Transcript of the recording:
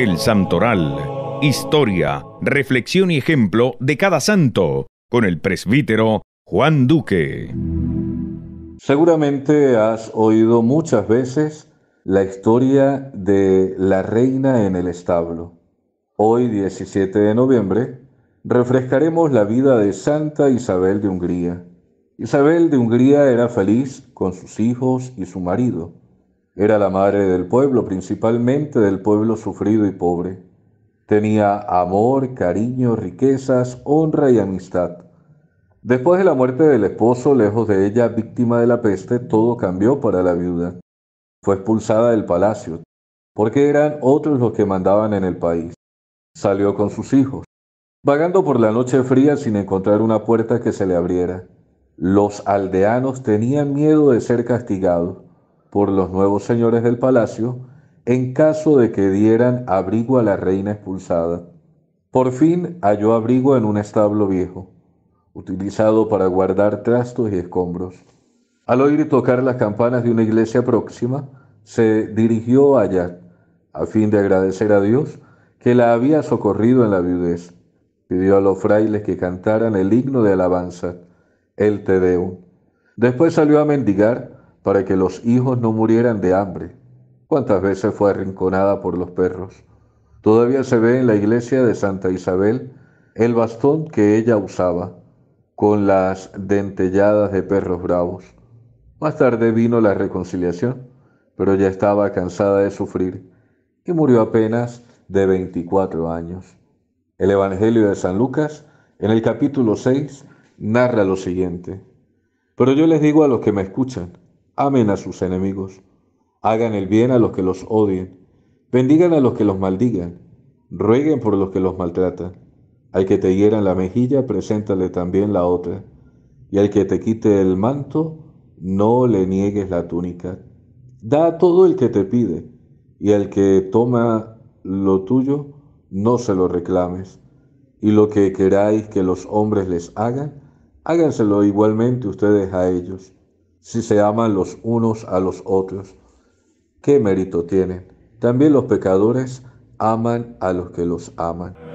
El Santoral. Historia, reflexión y ejemplo de cada santo, con el presbítero Juan Duque. Seguramente has oído muchas veces la historia de la reina en el establo. Hoy, 17 de noviembre, refrescaremos la vida de Santa Isabel de Hungría. Isabel de Hungría era feliz con sus hijos y su marido era la madre del pueblo, principalmente del pueblo sufrido y pobre. Tenía amor, cariño, riquezas, honra y amistad. Después de la muerte del esposo, lejos de ella, víctima de la peste, todo cambió para la viuda. Fue expulsada del palacio, porque eran otros los que mandaban en el país. Salió con sus hijos, vagando por la noche fría sin encontrar una puerta que se le abriera. Los aldeanos tenían miedo de ser castigados por los nuevos señores del palacio en caso de que dieran abrigo a la reina expulsada. Por fin halló abrigo en un establo viejo, utilizado para guardar trastos y escombros. Al oír tocar las campanas de una iglesia próxima, se dirigió allá, a fin de agradecer a Dios que la había socorrido en la viudez. Pidió a los frailes que cantaran el himno de alabanza, el Te Deum. Después salió a mendigar, para que los hijos no murieran de hambre. ¿Cuántas veces fue arrinconada por los perros? Todavía se ve en la iglesia de Santa Isabel el bastón que ella usaba, con las dentelladas de perros bravos. Más tarde vino la reconciliación, pero ya estaba cansada de sufrir y murió apenas de 24 años. El Evangelio de San Lucas, en el capítulo 6, narra lo siguiente. Pero yo les digo a los que me escuchan, Amen a sus enemigos. Hagan el bien a los que los odien. Bendigan a los que los maldigan. Rueguen por los que los maltratan. Al que te hieran la mejilla, preséntale también la otra. Y al que te quite el manto, no le niegues la túnica. Da todo el que te pide. Y al que toma lo tuyo, no se lo reclames. Y lo que queráis que los hombres les hagan, háganselo igualmente ustedes a ellos si se aman los unos a los otros, ¿qué mérito tienen? También los pecadores aman a los que los aman.